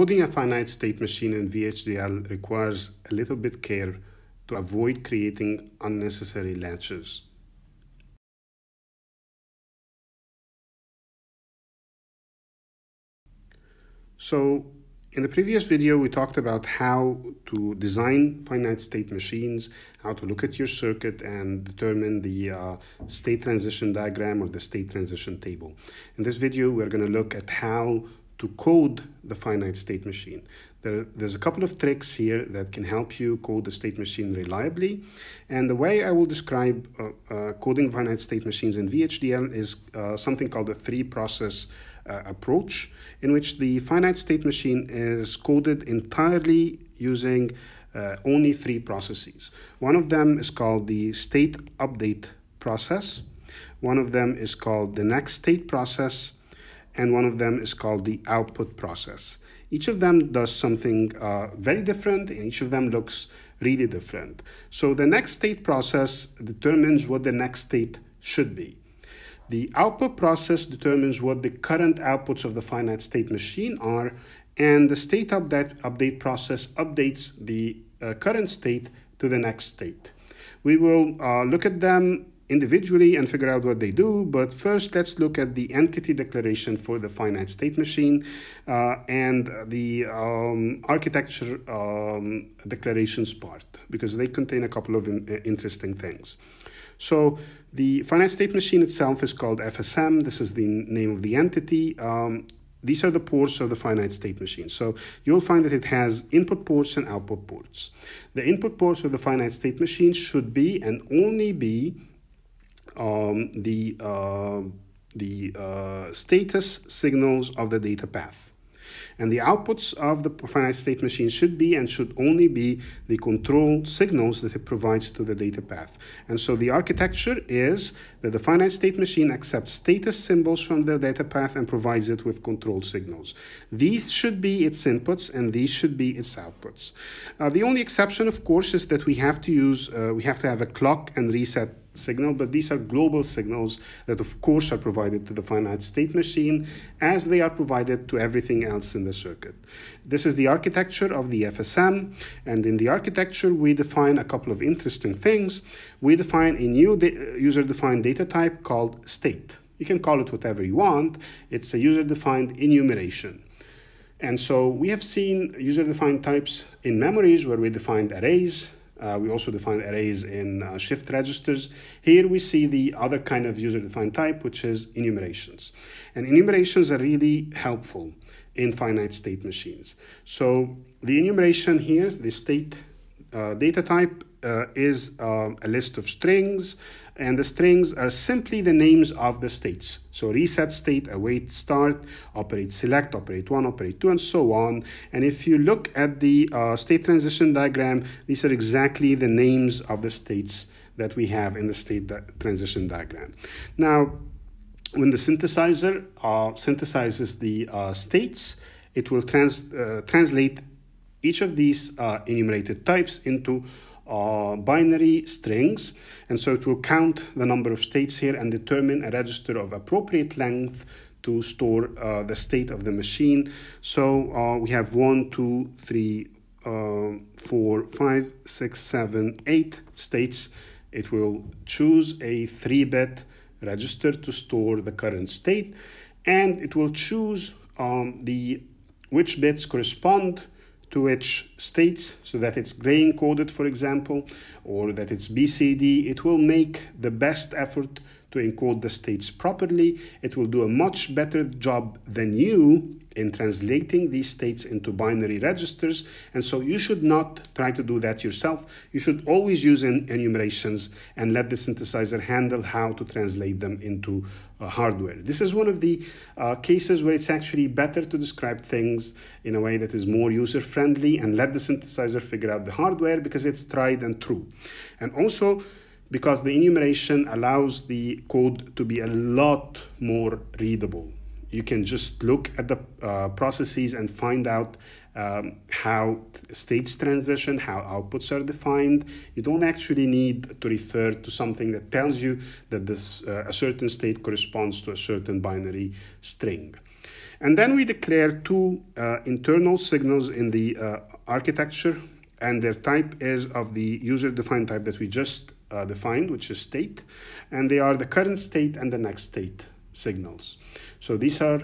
Coding a finite state machine in VHDL requires a little bit care to avoid creating unnecessary latches. So in the previous video, we talked about how to design finite state machines, how to look at your circuit and determine the uh, state transition diagram or the state transition table. In this video, we're going to look at how to code the finite state machine. There, there's a couple of tricks here that can help you code the state machine reliably. And the way I will describe uh, uh, coding finite state machines in VHDL is uh, something called the three-process uh, approach, in which the finite state machine is coded entirely using uh, only three processes. One of them is called the state update process. One of them is called the next state process, and one of them is called the output process. Each of them does something uh, very different, and each of them looks really different. So the next state process determines what the next state should be. The output process determines what the current outputs of the finite state machine are, and the state update, update process updates the uh, current state to the next state. We will uh, look at them individually and figure out what they do. But first, let's look at the entity declaration for the finite state machine uh, and the um, architecture um, declarations part, because they contain a couple of in uh, interesting things. So the finite state machine itself is called FSM. This is the name of the entity. Um, these are the ports of the finite state machine. So you'll find that it has input ports and output ports. The input ports of the finite state machine should be and only be um, the, uh, the uh, status signals of the data path. And the outputs of the finite state machine should be and should only be the control signals that it provides to the data path. And so the architecture is that the finite state machine accepts status symbols from the data path and provides it with control signals. These should be its inputs and these should be its outputs. Uh, the only exception, of course, is that we have to use, uh, we have to have a clock and reset signal, but these are global signals that, of course, are provided to the finite state machine as they are provided to everything else in the circuit. This is the architecture of the FSM, and in the architecture, we define a couple of interesting things. We define a new user defined data type called state. You can call it whatever you want, it's a user defined enumeration. And so we have seen user defined types in memories where we defined arrays uh, we also define arrays in uh, shift registers. Here we see the other kind of user-defined type, which is enumerations. And enumerations are really helpful in finite state machines. So the enumeration here, the state uh, data type uh, is uh, a list of strings, and the strings are simply the names of the states. So reset state, await start, operate select, operate one, operate two, and so on. And if you look at the uh, state transition diagram, these are exactly the names of the states that we have in the state di transition diagram. Now, when the synthesizer uh, synthesizes the uh, states, it will trans uh, translate each of these uh, enumerated types into uh, binary strings. And so it will count the number of states here and determine a register of appropriate length to store uh, the state of the machine. So uh, we have one, two, three, uh, four, five, six, seven, eight states. It will choose a three bit register to store the current state and it will choose um, the which bits correspond to each states, so that it's gray encoded, for example, or that it's BCD. It will make the best effort to encode the states properly. It will do a much better job than you in translating these states into binary registers. And so you should not try to do that yourself. You should always use enumerations and let the synthesizer handle how to translate them into uh, hardware. This is one of the uh, cases where it's actually better to describe things in a way that is more user friendly and let the synthesizer figure out the hardware because it's tried and true. And also, because the enumeration allows the code to be a lot more readable. You can just look at the uh, processes and find out um, how states transition, how outputs are defined. You don't actually need to refer to something that tells you that this, uh, a certain state corresponds to a certain binary string. And then we declare two uh, internal signals in the uh, architecture, and their type is of the user-defined type that we just uh, defined, which is state, and they are the current state and the next state signals. So these are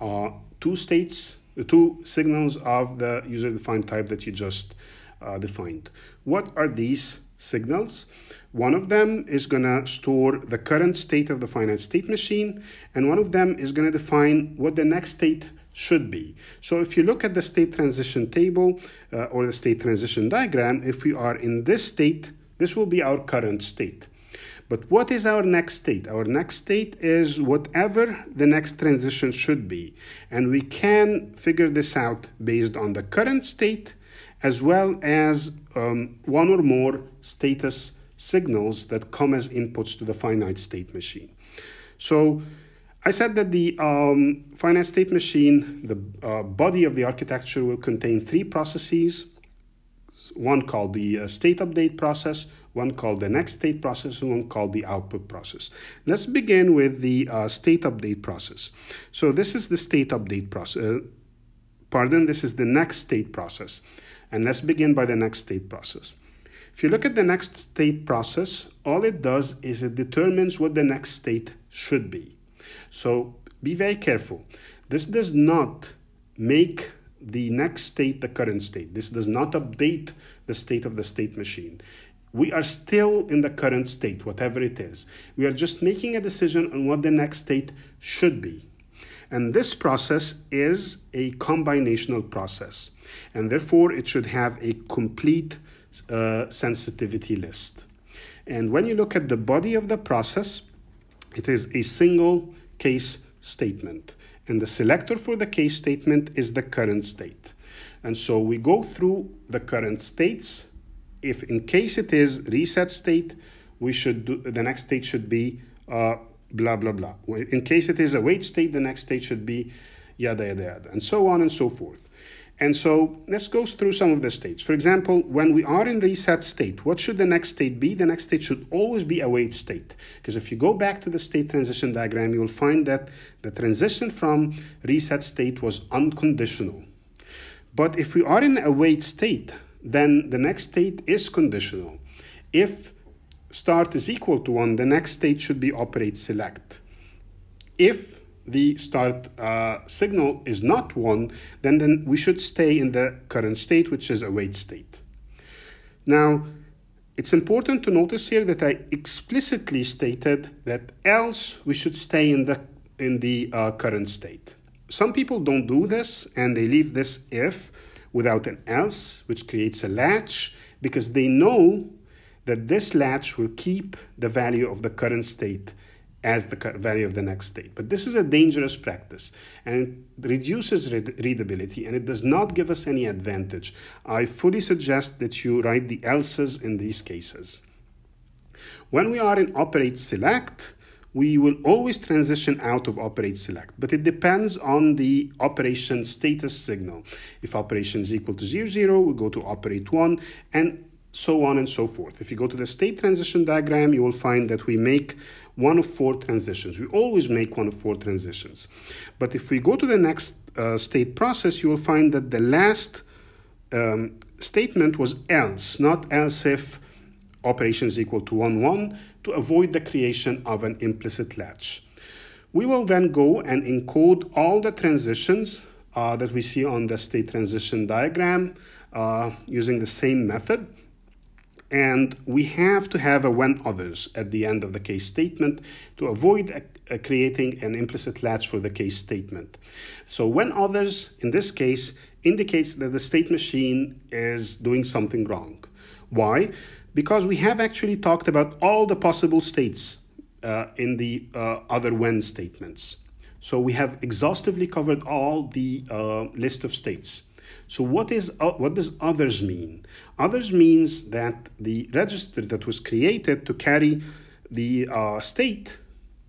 uh, two states, the uh, two signals of the user-defined type that you just uh, defined. What are these signals? One of them is going to store the current state of the finite state machine, and one of them is going to define what the next state should be. So if you look at the state transition table uh, or the state transition diagram, if we are in this state, this will be our current state. But what is our next state? Our next state is whatever the next transition should be. And we can figure this out based on the current state as well as um, one or more status signals that come as inputs to the finite state machine. So I said that the um, finite state machine, the uh, body of the architecture will contain three processes, one called the uh, state update process, one called the next state process, and one called the output process. Let's begin with the uh, state update process. So this is the state update process. Uh, pardon, this is the next state process. And let's begin by the next state process. If you look at the next state process, all it does is it determines what the next state should be. So be very careful. This does not make the next state the current state. This does not update the state of the state machine. We are still in the current state, whatever it is. We are just making a decision on what the next state should be. And this process is a combinational process. And therefore, it should have a complete uh, sensitivity list. And when you look at the body of the process, it is a single case statement. And the selector for the case statement is the current state. And so we go through the current states. If in case it is reset state, we should do, the next state should be uh, blah, blah, blah. In case it is a wait state, the next state should be yada, yada, yada, and so on and so forth. And so let's go through some of the states. For example, when we are in reset state, what should the next state be? The next state should always be a wait state. Because if you go back to the state transition diagram, you will find that the transition from reset state was unconditional. But if we are in a wait state, then the next state is conditional. If start is equal to 1, the next state should be operate select. If the start uh, signal is not 1, then, then we should stay in the current state, which is a wait state. Now, it's important to notice here that I explicitly stated that else we should stay in the, in the uh, current state. Some people don't do this and they leave this if without an else, which creates a latch because they know that this latch will keep the value of the current state as the value of the next state. But this is a dangerous practice and it reduces read readability and it does not give us any advantage. I fully suggest that you write the else's in these cases. When we are in operate select, we will always transition out of operate select, but it depends on the operation status signal. If operation is equal to 0, 0, we go to operate 1, and so on and so forth. If you go to the state transition diagram, you will find that we make one of four transitions. We always make one of four transitions. But if we go to the next uh, state process, you will find that the last um, statement was else, not else if operations equal to 1, 1, to avoid the creation of an implicit latch. We will then go and encode all the transitions uh, that we see on the state transition diagram uh, using the same method. And we have to have a when others at the end of the case statement to avoid a, uh, a uh, creating an implicit latch for the case statement. So when others, in this case, indicates that the state machine is doing something wrong. Why? Because we have actually talked about all the possible states uh, in the uh, other when statements. So we have exhaustively covered all the uh, list of states. So what is uh, what does others mean? Others means that the register that was created to carry the uh, state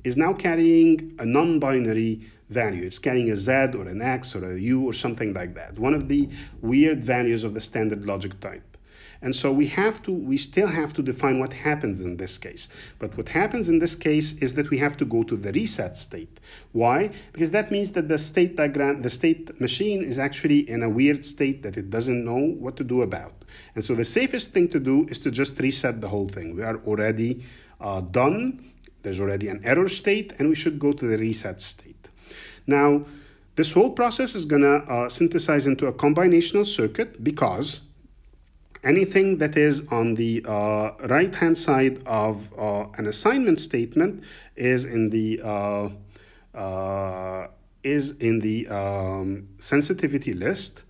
is now carrying a non-binary value. It's carrying a Z or an X or a U or something like that. One of the weird values of the standard logic type. And so we have to, we still have to define what happens in this case. But what happens in this case is that we have to go to the reset state. Why? Because that means that the state diagram, the state machine is actually in a weird state that it doesn't know what to do about. And so the safest thing to do is to just reset the whole thing. We are already uh, done. There's already an error state and we should go to the reset state. Now, this whole process is going to uh, synthesize into a combinational circuit because anything that is on the uh, right hand side of uh, an assignment statement is in the uh, uh, is in the um, sensitivity list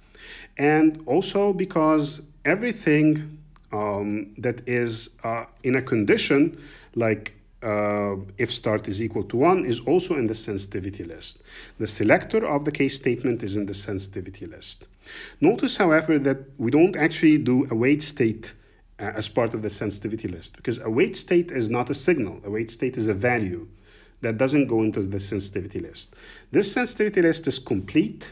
and also because everything um, that is uh, in a condition like uh, if start is equal to 1 is also in the sensitivity list. The selector of the case statement is in the sensitivity list. Notice, however, that we don't actually do a weight state uh, as part of the sensitivity list because a weight state is not a signal. A weight state is a value that doesn't go into the sensitivity list. This sensitivity list is complete.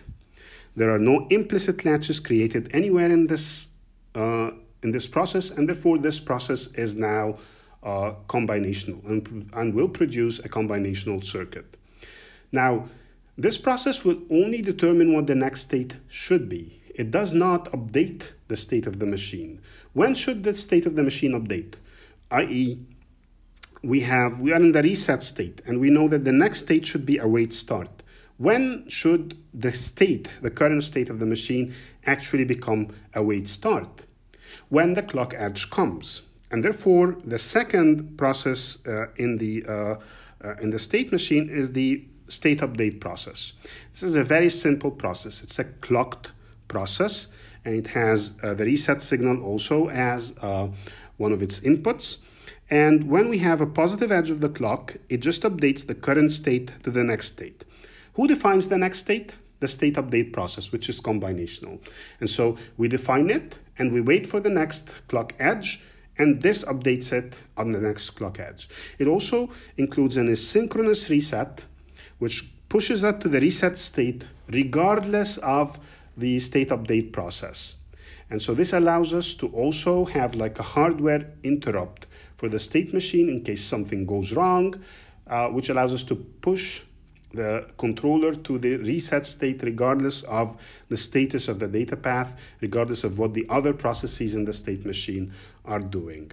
There are no implicit latches created anywhere in this uh, in this process, and therefore this process is now uh, combinational and, and will produce a combinational circuit. Now, this process will only determine what the next state should be. It does not update the state of the machine. When should the state of the machine update? I.e., we have we are in the reset state, and we know that the next state should be await start. When should the state, the current state of the machine, actually become await start? When the clock edge comes, and therefore the second process uh, in the uh, uh, in the state machine is the state update process. This is a very simple process. It's a clocked process and it has uh, the reset signal also as uh, one of its inputs. And when we have a positive edge of the clock, it just updates the current state to the next state. Who defines the next state? The state update process, which is combinational. And so we define it and we wait for the next clock edge and this updates it on the next clock edge. It also includes an asynchronous reset which pushes that to the reset state regardless of the state update process. And so this allows us to also have like a hardware interrupt for the state machine in case something goes wrong, uh, which allows us to push the controller to the reset state regardless of the status of the data path, regardless of what the other processes in the state machine are doing.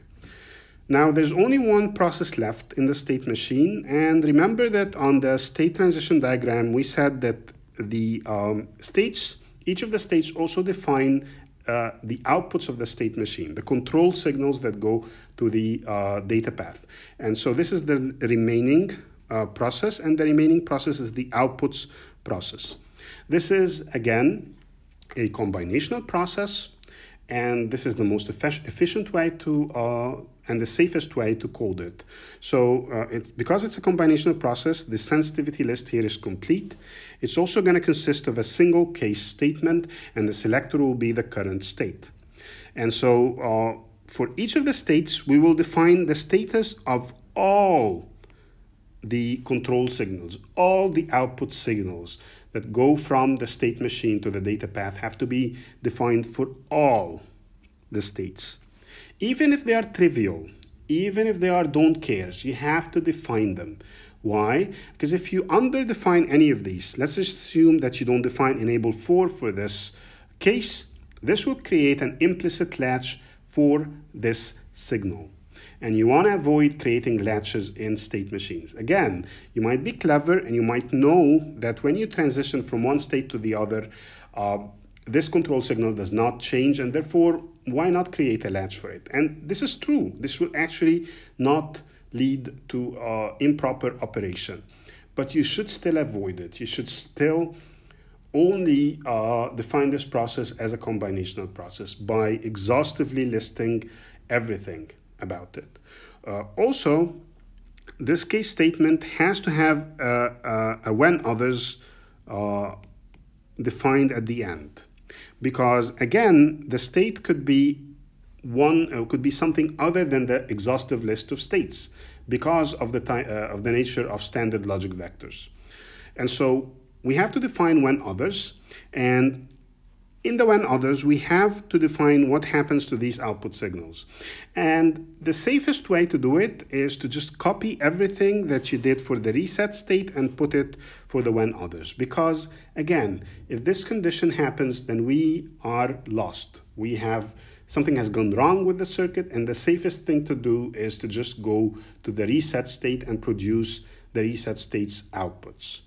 Now there's only one process left in the state machine and remember that on the state transition diagram we said that the um, states, each of the states also define uh, the outputs of the state machine, the control signals that go to the uh, data path. And so this is the remaining uh, process and the remaining process is the outputs process. This is again a combinational process and this is the most efficient way to uh, and the safest way to code it. So uh, because it's a combinational process, the sensitivity list here is complete. It's also going to consist of a single case statement, and the selector will be the current state. And so uh, for each of the states, we will define the status of all the control signals, all the output signals that go from the state machine to the data path have to be defined for all the states even if they are trivial, even if they are don't cares, you have to define them. Why? Because if you underdefine any of these, let's assume that you don't define enable for for this case, this will create an implicit latch for this signal. And you want to avoid creating latches in state machines. Again, you might be clever and you might know that when you transition from one state to the other, uh, this control signal does not change and therefore why not create a latch for it? And this is true. This will actually not lead to uh, improper operation. But you should still avoid it. You should still only uh, define this process as a combinational process by exhaustively listing everything about it. Uh, also, this case statement has to have a, a, a when others uh, defined at the end because again, the state could be one uh, could be something other than the exhaustive list of states because of the ty- uh, of the nature of standard logic vectors, and so we have to define when others and in the when others, we have to define what happens to these output signals. And the safest way to do it is to just copy everything that you did for the reset state and put it for the when others. Because again, if this condition happens, then we are lost. We have something has gone wrong with the circuit and the safest thing to do is to just go to the reset state and produce the reset state's outputs.